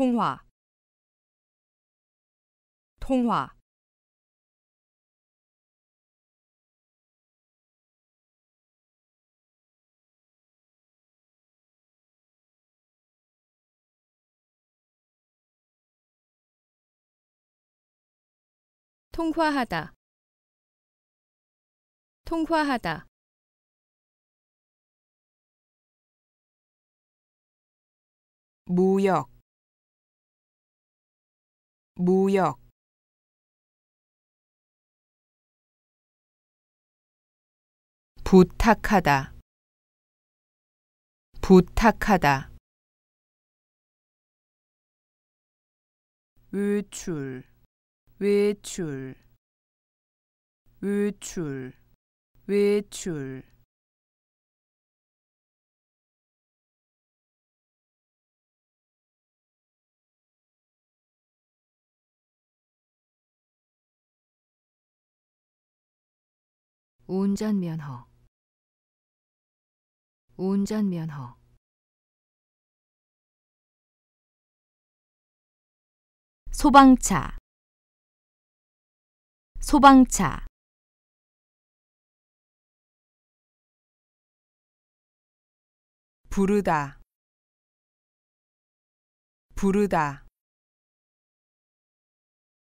통화 통화 통화하다 통화하다 무역 무역 부탁하다 부탁하다 외출 외출 외출 외출 운전면허 운전면허 소방차 소방차 부르다 부르다